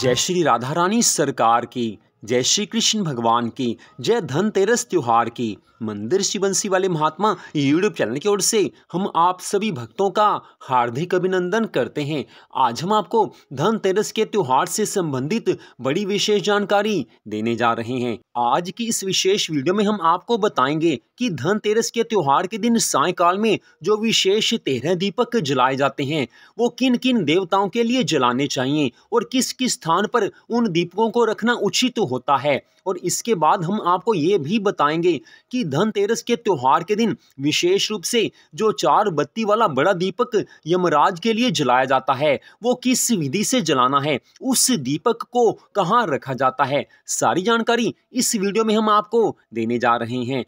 जय श्री राधा रानी सरकार की जय श्री कृष्ण भगवान की जय धनतेरस त्योहार की मंदिर शिवंशी वाले महात्मा यूट्यूब चैनल की ओर से हम आप सभी भक्तों का हार्दिक अभिनंदन करते हैं आज हम आपको धनतेरस के त्योहार से संबंधित बड़ी विशेष जानकारी देने जा रहे हैं आज की इस विशेष वीडियो में हम आपको बताएंगे कि धनतेरस के त्योहार के दिन सायकाल में जो विशेष तेरह दीपक जलाए जाते हैं वो किन किन देवताओं के लिए जलाने चाहिए और किस किस स्थान पर उन दीपकों को रखना उचित होता है और इसके बाद हम आपको ये भी बताएंगे कि धनतेरस के त्यौहार के दिन विशेष रूप से जो चार बत्ती वाला बड़ा दीपक यमराज के लिए जलाया जाता है वो किस विधि से जलाना है उस दीपक को कहाँ रखा जाता है सारी जानकारी इस वीडियो में हम आपको देने जा रहे हैं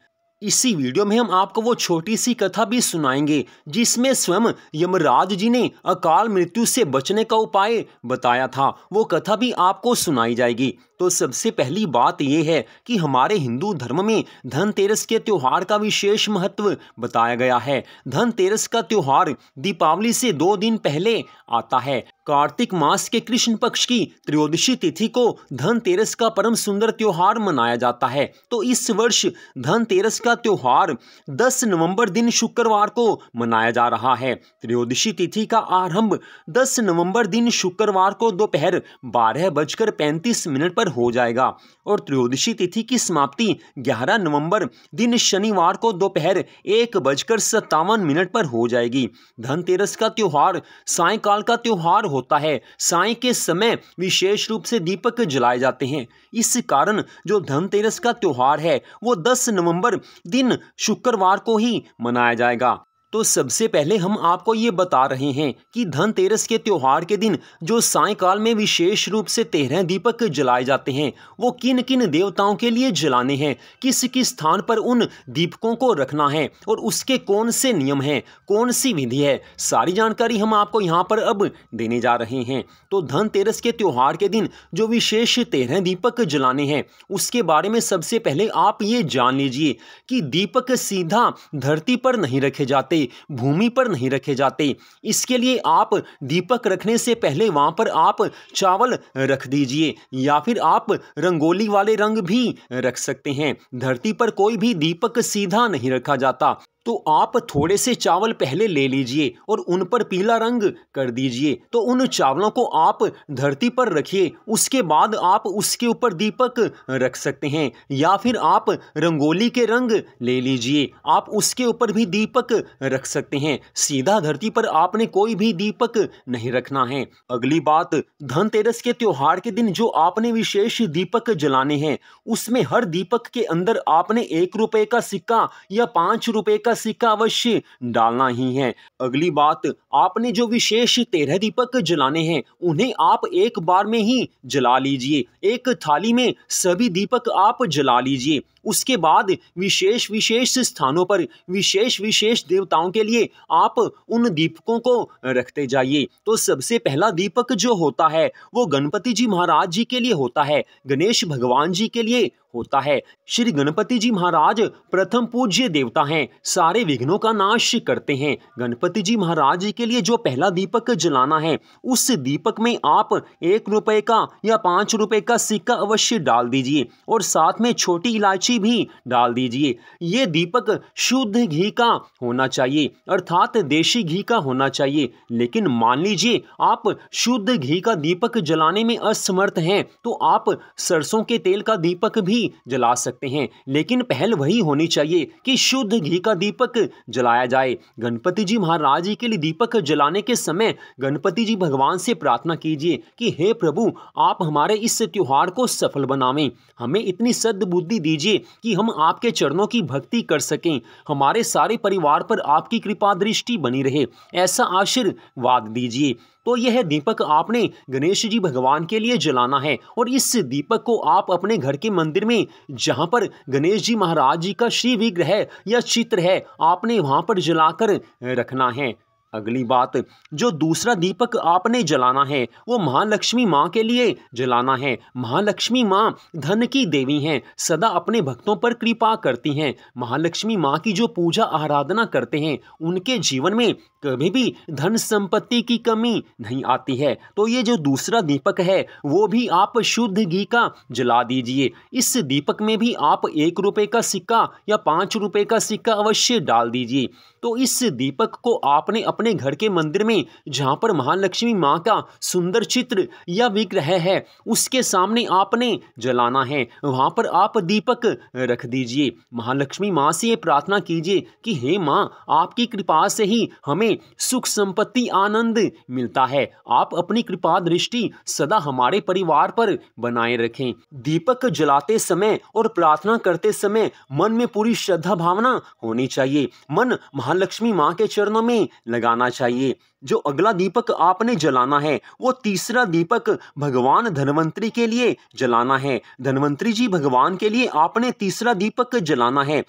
इसी वीडियो में हम आपको वो छोटी सी कथा भी सुनाएंगे जिसमें स्वयं यमराज जी ने अकाल मृत्यु से बचने का उपाय बताया था वो कथा भी आपको सुनाई जाएगी तो सबसे पहली बात यह है कि हमारे हिंदू धर्म में धनतेरस के त्यौहार का विशेष महत्व बताया गया है धनतेरस का त्यौहार दीपावली से दो दिन पहले आता है कार्तिक मास के कृष्ण पक्ष की त्रयोदशी तिथि को धनतेरस का परम सुंदर त्यौहार मनाया जाता है तो इस वर्ष धनतेरस का त्यौहार 10 नवंबर दिन शुक्रवार को मनाया जा रहा है त्रयोदशी तिथि का आरंभ 10 नवंबर दिन शुक्रवार को दोपहर बारह बजकर पैंतीस मिनट पर हो जाएगा और त्रयोदशी तिथि की समाप्ति 11 नवंबर दिन शनिवार को दोपहर एक बजकर सत्तावन मिनट पर हो जाएगी धनतेरस का त्यौहार सायकाल का त्यौहार होता है साय के समय विशेष रूप से दीपक जलाए जाते हैं इस कारण जो धनतेरस का त्यौहार है वो 10 नवंबर दिन शुक्रवार को ही मनाया जाएगा तो सबसे पहले हम आपको ये बता रहे हैं कि धनतेरस के त्यौहार के दिन जो सायकाल में विशेष रूप से तेरह दीपक जलाए जाते हैं वो किन किन देवताओं के लिए जलाने हैं किस किस स्थान पर उन दीपकों को रखना है और उसके कौन से नियम हैं कौन सी विधि है सारी जानकारी हम आपको यहाँ पर अब देने जा रहे हैं तो धनतेरस के त्यौहार के दिन जो विशेष तेरह दीपक जलाने हैं उसके बारे में सबसे पहले आप ये जान लीजिए कि दीपक सीधा धरती पर नहीं रखे जाते भूमि पर नहीं रखे जाते इसके लिए आप दीपक रखने से पहले वहाँ पर आप चावल रख दीजिए या फिर आप रंगोली वाले रंग भी रख सकते हैं धरती पर कोई भी दीपक सीधा नहीं रखा जाता तो आप थोड़े से चावल पहले ले लीजिए और उन पर पीला रंग कर दीजिए तो उन चावलों को आप धरती पर रखिए उसके बाद आप उसके ऊपर दीपक रख सकते हैं या फिर आप रंगोली के रंग ले लीजिए आप उसके ऊपर भी दीपक रख सकते हैं सीधा धरती पर आपने कोई भी दीपक नहीं रखना है अगली बात धनतेरस के त्यौहार के दिन जो आपने विशेष दीपक जलाने हैं उसमें हर दीपक के अंदर आपने एक रुपये का सिक्का या पाँच रुपये का का सिक्का अवश्य डालना ही है अगली बात आपने जो विशेष तेरह दीपक जलाने हैं उन्हें आप एक बार में ही जला लीजिए एक थाली में सभी दीपक आप जला लीजिए उसके बाद विशेष विशेष स्थानों पर विशेष विशेष देवताओं के लिए आप उन दीपकों को रखते जाइए तो सबसे पहला दीपक जो होता है वो गणपति जी महाराज जी के लिए होता है गणेश भगवान जी के लिए होता है श्री गणपति जी महाराज प्रथम पूज्य देवता हैं सारे विघ्नों का नाश करते हैं गणपति जी महाराज जी के लिए जो पहला दीपक जलाना है उस दीपक में आप एक रुपए का या पांच रुपए का सिक्का अवश्य डाल दीजिए और साथ में छोटी इलायची मिर्ची भी डाल दीजिए ये दीपक शुद्ध घी का होना चाहिए अर्थात देशी घी का होना चाहिए लेकिन मान लीजिए आप शुद्ध घी का दीपक जलाने में असमर्थ हैं तो आप सरसों के तेल का दीपक भी जला सकते हैं लेकिन पहल वही होनी चाहिए कि शुद्ध घी का दीपक जलाया जाए गणपति जी महाराज जी के लिए दीपक जलाने के समय गणपति जी भगवान से प्रार्थना कीजिए कि हे प्रभु आप हमारे इस त्यौहार को सफल बनावें हमें इतनी सद्बुद्धि दीजिए कि हम आपके चरणों की भक्ति कर सकें हमारे सारे परिवार पर आपकी कृपा दृष्टि बनी रहे ऐसा आशीर्वाद दीजिए तो यह दीपक आपने गणेश जी भगवान के लिए जलाना है और इस दीपक को आप अपने घर के मंदिर में जहाँ पर गणेश जी महाराज जी का श्री विग्रह या चित्र है आपने वहाँ पर जलाकर रखना है अगली बात जो दूसरा दीपक आपने जलाना है वो महालक्ष्मी माँ के लिए जलाना है महालक्ष्मी माँ धन की देवी हैं सदा अपने भक्तों पर कृपा करती हैं महालक्ष्मी माँ की जो पूजा आराधना करते हैं उनके जीवन में कभी भी धन संपत्ति की कमी नहीं आती है तो ये जो दूसरा दीपक है वो भी आप शुद्ध घी का जला दीजिए इस दीपक में भी आप एक रुपये का सिक्का या पाँच रुपये का सिक्का अवश्य डाल दीजिए तो इस दीपक को आपने अपने अपने घर के मंदिर में जहाँ पर महालक्ष्मी माँ का सुंदर चित्र या विग्रह है उसके सामने आपने जलाना है वहाँ पर आप दीपक रख दीजिए महालक्ष्मी माँ से ये प्रार्थना कीजिए कि हे माँ आपकी कृपा से ही हमें सुख संपत्ति आनंद मिलता है आप अपनी कृपा दृष्टि सदा हमारे परिवार पर बनाए रखें दीपक जलाते समय और प्रार्थना करते समय मन में पूरी श्रद्धा भावना होनी चाहिए मन महालक्ष्मी माँ के चरणों में लगा जाना चाहिए जो अगला दीपक आपने जलाना है वो तीसरा दीपक भगवान धनवंतरी के लिए जलाना है धनवंतरी जी भगवान के लिए आपने तीसरा दीपक जलाना है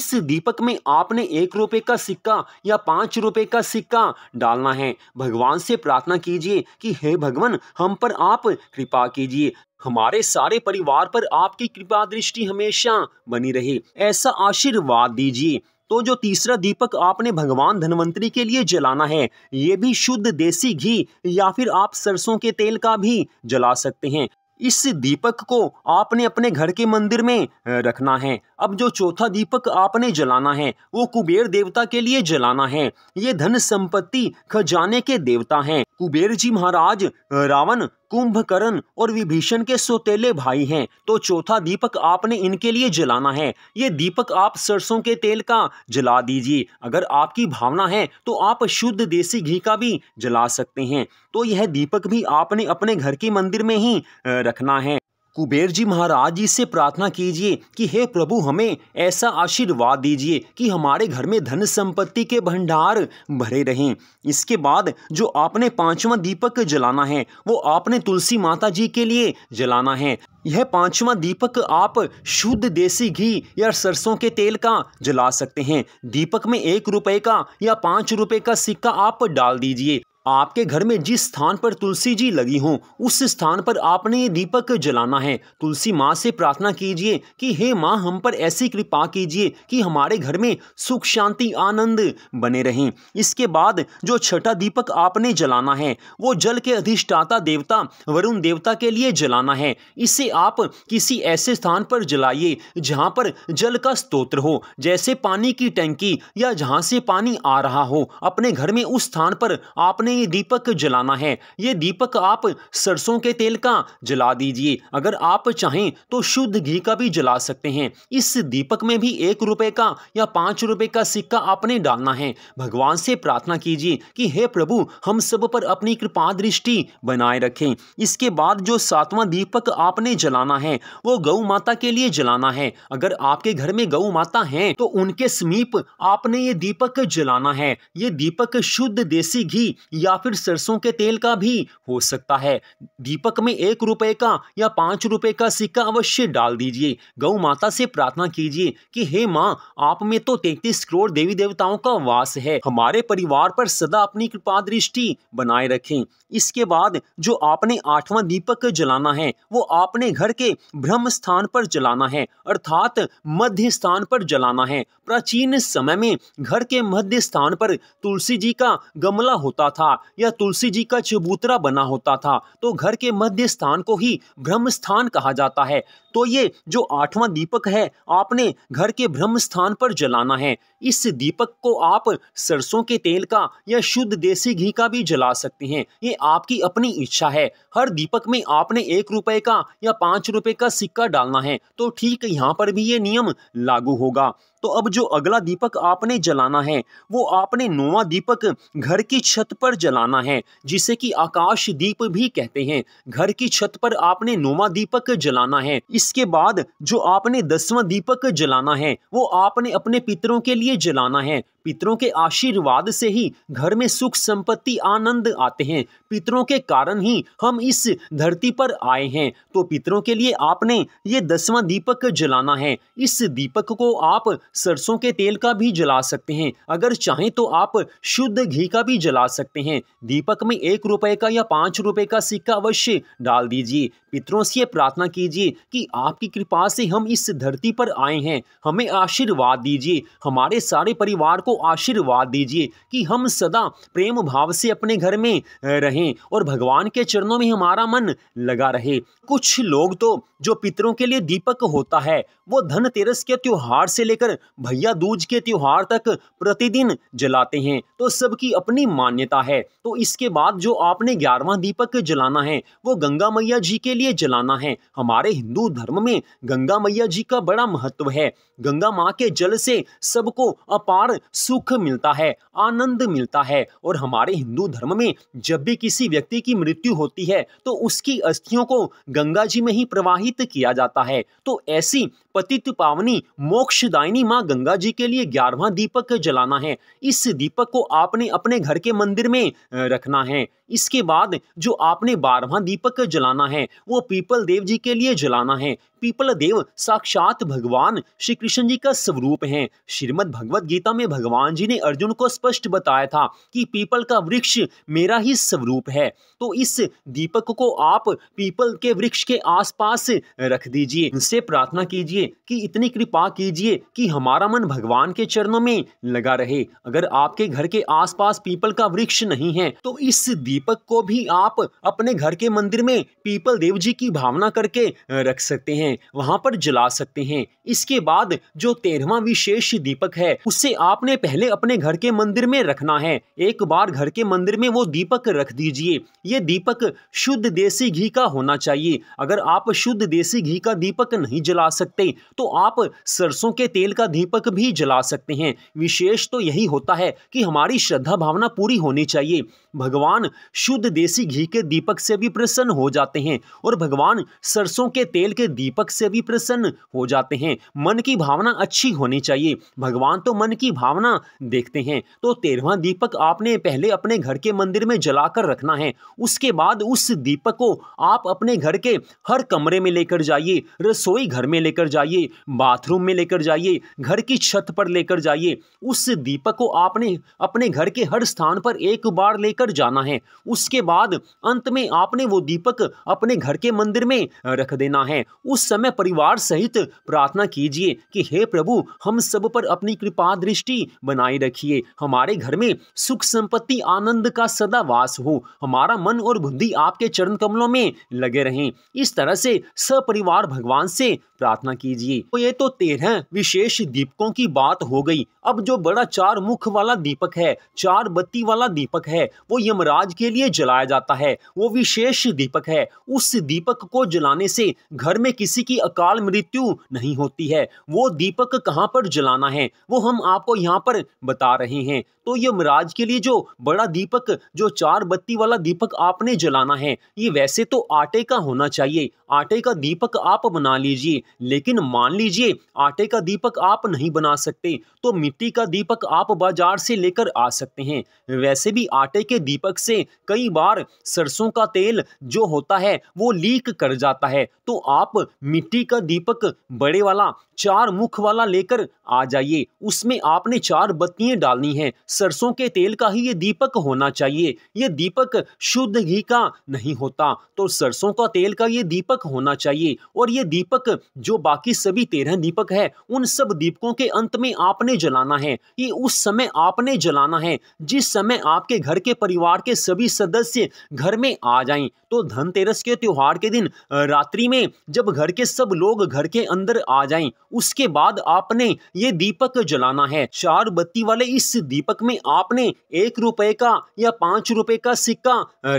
इस दीपक में आपने एक रुपये का सिक्का या पाँच रुपये का सिक्का डालना है भगवान से प्रार्थना कीजिए कि हे भगवान हम पर आप कृपा कीजिए हमारे सारे परिवार पर आपकी कृपा दृष्टि हमेशा बनी रहे ऐसा आशीर्वाद दीजिए तो जो तीसरा दीपक आपने भगवान धनवंतरी के लिए जलाना है ये भी शुद्ध देसी घी या फिर आप सरसों के तेल का भी जला सकते हैं इस दीपक को आपने अपने घर के मंदिर में रखना है अब जो चौथा दीपक आपने जलाना है वो कुबेर देवता के लिए जलाना है ये धन संपत्ति खजाने के देवता हैं कुबेर जी महाराज रावण कुंभकर्ण और विभीषण के सोतेले भाई हैं तो चौथा दीपक आपने इनके लिए जलाना है ये दीपक आप सरसों के तेल का जला दीजिए अगर आपकी भावना है तो आप शुद्ध देसी घी का भी जला सकते हैं तो यह दीपक भी आपने अपने घर के मंदिर में ही रखना है कुबेर जी महाराज जी से प्रार्थना कीजिए कि हे प्रभु हमें ऐसा आशीर्वाद दीजिए कि हमारे घर में धन संपत्ति के भंडार भरे रहें इसके बाद जो आपने पांचवा दीपक जलाना है वो आपने तुलसी माता जी के लिए जलाना है यह पांचवा दीपक आप शुद्ध देसी घी या सरसों के तेल का जला सकते हैं दीपक में एक रुपए का या पाँच रुपए का सिक्का आप डाल दीजिए आपके घर में जिस स्थान पर तुलसी जी लगी हों उस स्थान पर आपने दीपक जलाना है तुलसी माँ से प्रार्थना कीजिए कि हे माँ हम पर ऐसी कृपा कीजिए कि हमारे घर में सुख शांति आनंद बने रहें इसके बाद जो छठा दीपक आपने जलाना है वो जल के अधिष्ठाता देवता वरुण देवता के लिए जलाना है इसे आप किसी ऐसे स्थान पर जलाइए जहाँ पर जल का स्त्रोत्र हो जैसे पानी की टंकी या जहाँ से पानी आ रहा हो अपने घर में उस स्थान पर आपने ये दीपक जलाना है ये दीपक आप सरसों के तेल का जला दीजिए अगर आप चाहें तो शुद्ध घी का भी जला सकते हैं इस दीपक में भी एक रुपए का या पाँच रुपए का सिक्का आपने डालना है भगवान से प्रार्थना कीजिए कि हे प्रभु हम सब पर अपनी कृपा दृष्टि बनाए रखें इसके बाद जो सातवां दीपक आपने जलाना है वो गौ माता के लिए जलाना है अगर आपके घर में गौ माता है तो उनके समीप आपने ये दीपक जलाना है ये दीपक शुद्ध देसी घी या फिर सरसों के तेल का भी हो सकता है दीपक में एक रुपए का या पाँच रुपए का सिक्का अवश्य डाल दीजिए गौ माता से प्रार्थना कीजिए कि हे माँ आप में तो तैतीस करोड़ देवी देवताओं का वास है हमारे परिवार पर सदा अपनी कृपा दृष्टि बनाए रखें इसके बाद जो आपने आठवां दीपक जलाना है वो आपने घर के ब्रह्म स्थान पर जलाना है अर्थात मध्य स्थान पर जलाना है प्राचीन समय में घर के मध्य स्थान पर तुलसी जी का गमला होता था था या तुलसी जी का चबूतरा बना होता था तो घर के मध्य स्थान को ही ब्रह्म स्थान कहा जाता है तो ये जो आठवां दीपक है आपने घर के ब्रह्म स्थान पर जलाना है इस दीपक को आप सरसों के तेल का या शुद्ध देसी घी का भी जला सकते हैं ये आपकी अपनी इच्छा है हर दीपक में आपने एक रुपए का या पाँच रुपए का सिक्का डालना है तो ठीक यहाँ पर भी ये नियम लागू होगा तो अब जो अगला दीपक आपने जलाना है वो आपने नोवा दीपक घर की छत पर जलाना है जिसे कि आकाश दीप भी कहते हैं घर की छत पर आपने नोवा दीपक जलाना है इसके बाद जो आपने दसवां दीपक जलाना है वो आपने अपने पितरों के लिए जलाना है पितरों के आशीर्वाद से ही घर में सुख संपत्ति आनंद आते हैं पितरों के कारण ही हम इस धरती पर आए हैं तो पितरों के लिए आपने ये दसवां दीपक जलाना है इस दीपक को आप सरसों के तेल का भी जला सकते हैं अगर चाहें तो आप शुद्ध घी का भी जला सकते हैं दीपक में एक रुपए का या पाँच रुपए का सिक्का अवश्य डाल दीजिए पितरों से प्रार्थना कीजिए कि आपकी कृपा से हम इस धरती पर आए हैं हमें आशीर्वाद दीजिए हमारे सारे परिवार को को आशीर्वाद दीजिए कि हम सदा प्रेम भाव से अपने घर में रहें और भगवान के चरणों में हमारा मन लगा रहे कुछ लोग तो जो पितरों के लिए दीपक होता है वो धनतेरस के त्यौहार से लेकर भैया दूज के त्यौहार तक प्रतिदिन जलाते हैं तो सबकी अपनी मान्यता है तो इसके बाद जो आपने ग्यारहवा दीपक जलाना है वो गंगा मैया जी के लिए जलाना है हमारे हिंदू धर्म में गंगा मैया जी का बड़ा महत्व है गंगा माँ के जल से सबको अपार सुख मिलता है आनंद मिलता है और हमारे हिंदू धर्म में जब भी किसी व्यक्ति की मृत्यु होती है तो उसकी अस्थियों को गंगा जी में ही प्रवाहित किया जाता है तो ऐसी पतित पावनी मोक्षदायिनी माँ गंगा जी के लिए ग्यारहवा दीपक जलाना है इस दीपक को आपने अपने घर के मंदिर में रखना है इसके बाद जो आपने बारहवा दीपक जलाना है वो पीपल देव जी के लिए जलाना है पीपल देव साक्षात भगवान श्री कृष्ण जी का स्वरूप है श्रीमद भगवद गीता में भगवान जी ने अर्जुन को स्पष्ट बताया था कि पीपल का वृक्ष मेरा ही स्वरूप है तो इस दीपक को आप पीपल के वृक्ष के आसपास रख दीजिए उनसे प्रार्थना कीजिए कीजिए कि इतनी कृपा कीजिए कि हमारा मन भगवान के चरणों में लगा रहे अगर आपके घर के आसपास पीपल का वृक्ष नहीं है तो इस दीपक को भी आप अपने घर के मंदिर में पीपल देव जी की भावना करके रख सकते हैं वहां पर जला सकते हैं इसके बाद जो तेरहवा विशेष दीपक है उसे आपने पहले अपने घर के मंदिर में रखना है एक बार घर के मंदिर में वो दीपक रख दीजिए ये दीपक शुद्ध देसी घी का होना चाहिए अगर आप शुद्ध देसी घी का दीपक नहीं जला सकते नहीं तो आप सरसों के तेल का दीपक भी जला सकते हैं विशेष तो यही होता है कि हमारी श्रद्धा भावना पूरी होनी चाहिए भगवान शुद्ध देसी घी के दीपक से भी प्रसन्न हो जाते हैं और भगवान सरसों के तेल के दीपक से भी प्रसन्न हो जाते हैं मन की भावना अच्छी होनी चाहिए भगवान तो मन की भावना देखते हैं तो तेरहवा दीपक आपने पहले अपने घर के मंदिर में जलाकर रखना है उसके बाद उस दीपक को आप अपने घर के हर कमरे में लेकर जाइए रसोई घर में लेकर जाइए बाथरूम में लेकर जाइए घर की छत पर लेकर जाइए उस दीपक को आपने अपने घर के हर स्थान पर एक बार लेकर लेकर जाना है उसके बाद अंत में आपने वो दीपक अपने घर के मंदिर में रख देना है उस समय परिवार सहित प्रार्थना कीजिए कि हे प्रभु हम सब पर अपनी कृपा दृष्टि बनाए रखिए हमारे घर में सुख संपत्ति आनंद का सदा वास हो हमारा मन और बुद्धि आपके चरण कमलों में लगे रहें इस तरह से सपरिवार भगवान से प्रार्थना कीजिए तो ये तो तेरह विशेष दीपकों की बात हो गई अब जो बड़ा चार मुख वाला दीपक है चार बत्ती वाला दीपक है वो यमराज के लिए जलाया जाता है वो विशेष दीपक है उस दीपक को जलाने से घर में किसी की अकाल मृत्यु नहीं होती है वो दीपक कहाँ पर जलाना है वो हम आपको यहाँ पर बता रहे हैं तो यमराज के लिए जो बड़ा दीपक जो चार बत्ती वाला दीपक आपने जलाना है ये वैसे तो आटे का होना चाहिए आटे का दीपक आप बना लीजिए लेकिन मान लीजिए आटे का दीपक आप नहीं बना सकते तो मिट्टी का दीपक आप बाजार से लेकर आ सकते हैं वैसे भी आटे के दीपक से कई बार सरसों का तेल जो होता है वो लीक कर जाता है तो आप मिट्टी का दीपक बड़े वाला चार मुख वाला लेकर आ जाइए उसमें आपने चार बत्तियां डालनी हैं सरसों के तेल का ही ये दीपक होना चाहिए ये दीपक शुद्ध घी का नहीं होता तो सरसों का तेल का ये दीपक होना चाहिए और ये दीपक जो बाकी सभी तेरह दीपक है उन सब दीपकों के अंत में आपने जलाना है ये उस समय आपने जलाना है जिस समय आपके घर के पर परिवार के सभी सदस्य घर में आ जाएं तो धनतेरस के त्यौहार के दिन रात्रि में जब घर के सब लोग घर के अंदर आ जाएं उसके बाद आपने ये दीपक जलाना है चार बत्ती वाले इस दीपक में आपने एक रुपए का या पांच रुपए का सिक्का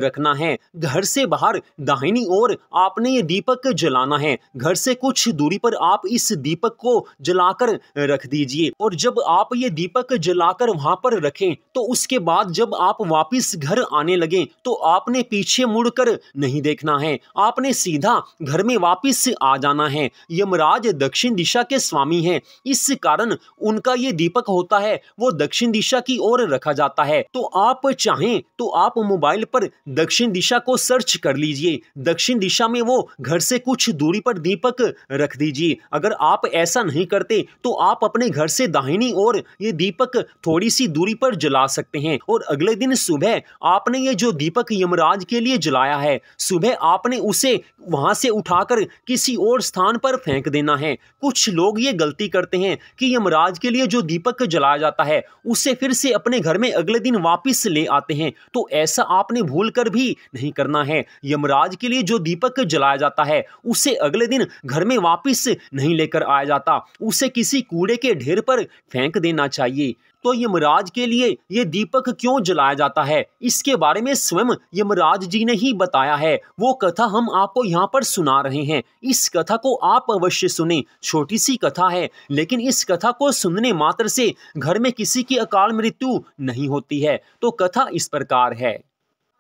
रखना है घर से बाहर दाहिनी ओर आपने ये दीपक जलाना है घर से कुछ दूरी पर आप इस दीपक को जलाकर रख दीजिए और जब आप ये दीपक जलाकर वहां पर रखें तो उसके बाद जब आप वापिस इस घर आने लगे तो आपने पीछे मुड़कर नहीं देखना है आपने सीधा घर में वापस आ जाना है यमराज दक्षिण दिशा के स्वामी हैं इस कारण उनका ये दीपक होता है वो दक्षिण दिशा की ओर रखा जाता है तो आप चाहें तो आप मोबाइल पर दक्षिण दिशा को सर्च कर लीजिए दक्षिण दिशा में वो घर से कुछ दूरी पर दीपक रख दीजिए अगर आप ऐसा नहीं करते तो आप अपने घर से दाहिनी ओर ये दीपक थोड़ी सी दूरी पर जला सकते हैं और अगले दिन सुबह है आपने ये जो दीपक यमराज के लिए जलाया है सुबह आपने उसे वहां से उठाकर किसी और स्थान पर फेंक देना है कुछ लोग ये गलती करते हैं कि यमराज के लिए जो दीपक जलाया जाता है उसे फिर से अपने घर में अगले दिन वापस ले आते हैं तो ऐसा आपने भूल कर भी नहीं करना है यमराज के लिए जो दीपक जलाया जाता है उसे अगले दिन घर में वापिस नहीं लेकर आया जाता उसे किसी कूड़े के ढेर पर फेंक देना चाहिए तो यमराज के लिए ये दीपक क्यों जलाया जाता है इसके बारे में स्वयं यमराज जी ने ही बताया है वो कथा हम आपको यहाँ पर सुना रहे हैं इस कथा को आप अवश्य सुने छोटी सी कथा है लेकिन इस कथा को सुनने मात्र से घर में किसी की अकाल मृत्यु नहीं होती है तो कथा इस प्रकार है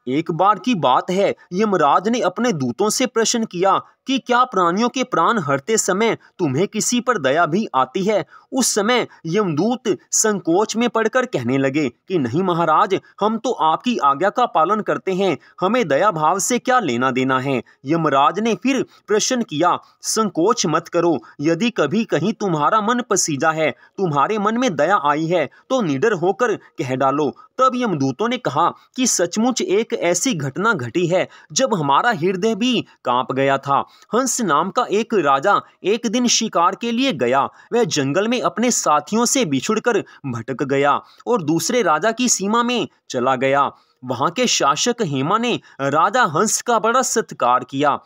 एक बार की बात है यमराज ने अपने दूतों से प्रश्न किया कि क्या प्राणियों के प्राण हरते समय तुम्हें किसी पर दया भी आती है उस समय यमदूत संकोच में पड़कर कहने लगे कि नहीं महाराज हम तो आपकी आज्ञा का पालन करते हैं हमें दया भाव से क्या लेना देना है यमराज ने फिर प्रश्न किया संकोच मत करो यदि कभी कहीं तुम्हारा मन पसीजा है तुम्हारे मन में दया आई है तो निडर होकर कह डालो तब यमदूतों ने कहा कि सचमुच एक ऐसी घटना घटी है जब हमारा हृदय भी कांप गया था हंस नाम का एक राजा एक दिन शिकार के लिए गया वह जंगल में अपने साथियों से बिछुड़कर भटक गया और दूसरे राजा की सीमा में चला गया वहां के शासक हेमा ने राजा हंस का बड़ा सत्कार किया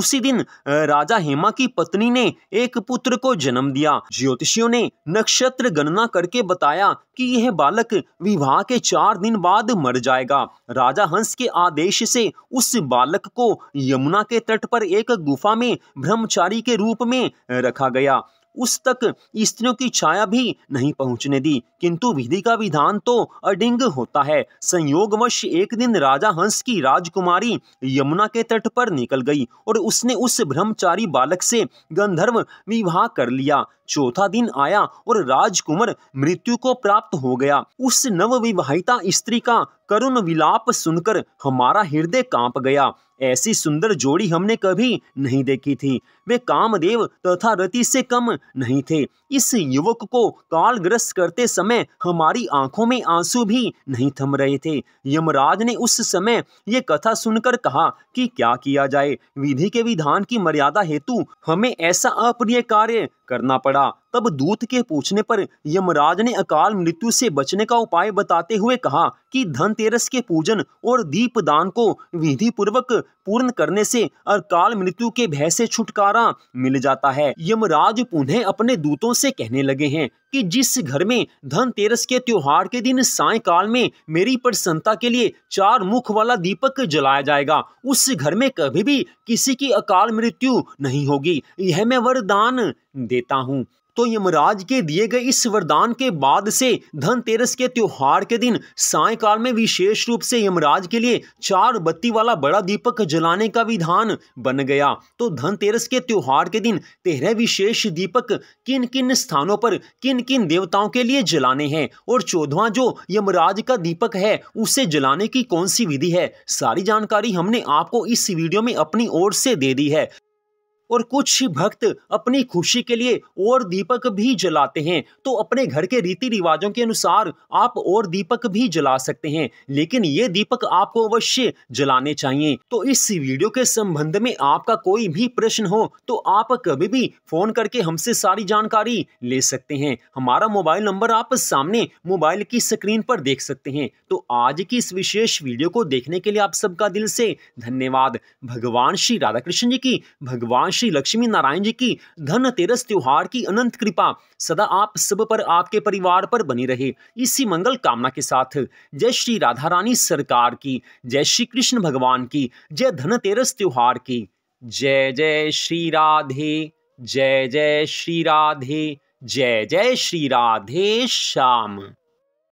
उसी दिन राजा हेमा की पत्नी ने एक पुत्र को जन्म दिया ज्योतिषियों ने नक्षत्र गणना करके बताया कि यह बालक विवाह के चार दिन बाद मर जाएगा राजा हंस के आदेश से उस बालक को यमुना के तट पर एक गुफा में ब्रह्मचारी के रूप में रखा गया उस तक स्त्रियों की छाया भी नहीं पहुंचने दी किंतु विधि का विधान तो अडिंग होता है संयोगवश एक दिन राजा हंस की राजकुमारी यमुना के तट पर निकल गई और उसने उस ब्रह्मचारी बालक से गंधर्व विवाह कर लिया चौथा दिन आया और राजकुमार मृत्यु को प्राप्त हो गया उस नवविवाहिता स्त्री का करुण विलाप सुनकर हमारा हृदय कांप गया ऐसी सुंदर जोड़ी हमने कभी नहीं देखी थी वे कामदेव तथा रति से कम नहीं थे इस युवक को कालग्रस्त करते समय हमारी आंखों में आंसू भी नहीं थम रहे थे यमराज ने उस समय ये कथा सुनकर कहा कि क्या किया जाए विधि के विधान की मर्यादा हेतु हमें ऐसा अप्रिय कार्य करना पड़ा तब दूत के पूछने पर यमराज ने अकाल मृत्यु से बचने का उपाय बताते हुए कहा कि धनतेरस के पूजन और दीपदान को विधि पूर्वक पूर्ण करने से अकाल मृत्यु के भय से छुटकारा छुटकारा मिल जाता है यमराज पुनः अपने दूतों से कहने लगे हैं कि जिस घर में धनतेरस के त्योहार के दिन सायकाल में मेरी प्रसन्नता के लिए चार मुख वाला दीपक जलाया जाएगा उस घर में कभी भी किसी की अकाल मृत्यु नहीं होगी यह मैं वरदान देता हूँ तो यमराज के दिए गए इस वरदान के बाद से धनतेरस के त्योहार के दिन सायकाल में विशेष रूप से यमराज के लिए चार बत्ती वाला बड़ा दीपक जलाने का विधान बन गया तो धनतेरस के त्योहार के दिन तेरह विशेष दीपक किन किन स्थानों पर किन किन देवताओं के लिए जलाने हैं और चौदवा जो यमराज का दीपक है उसे जलाने की कौन सी विधि है सारी जानकारी हमने आपको इस वीडियो में अपनी ओर से दे दी है और कुछ ही भक्त अपनी खुशी के लिए और दीपक भी जलाते हैं तो अपने घर के रीति रिवाजों के अनुसार आप और दीपक भी जला सकते हैं लेकिन ये दीपक आपको अवश्य जलाने चाहिए तो इस वीडियो के संबंध में आपका कोई भी प्रश्न हो तो आप कभी भी फोन करके हमसे सारी जानकारी ले सकते हैं हमारा मोबाइल नंबर आप सामने मोबाइल की स्क्रीन पर देख सकते हैं तो आज की इस विशेष वीडियो को देखने के लिए आप सबका दिल से धन्यवाद भगवान श्री राधा कृष्ण जी की भगवान श्री लक्ष्मी नारायण जी की धनतेरस त्योहार की अनंत कृपा सदा आप सब पर आपके परिवार पर बनी रहे इसी मंगल कामना के साथ जय श्री राधा रानी सरकार की जय श्री कृष्ण भगवान की जय धनतेरस त्योहार की जय जय श्री राधे जय जय श्री राधे जय जय श्री राधे श्याम